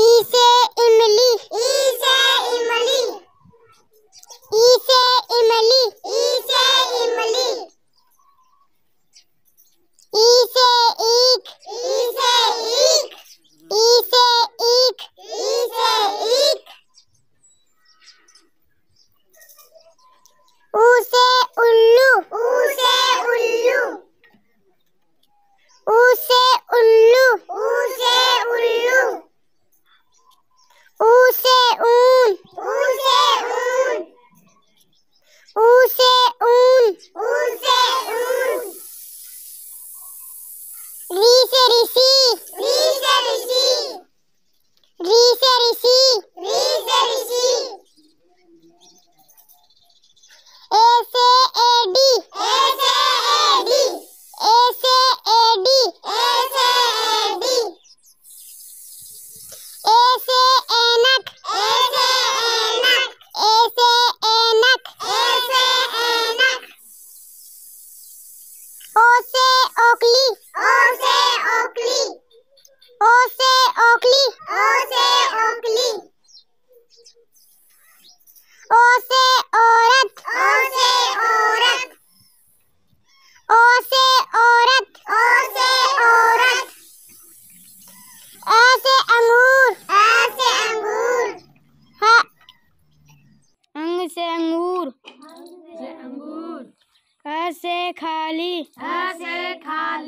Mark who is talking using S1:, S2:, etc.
S1: dice O O sea o cli. O se. अ से खाली अ से खाली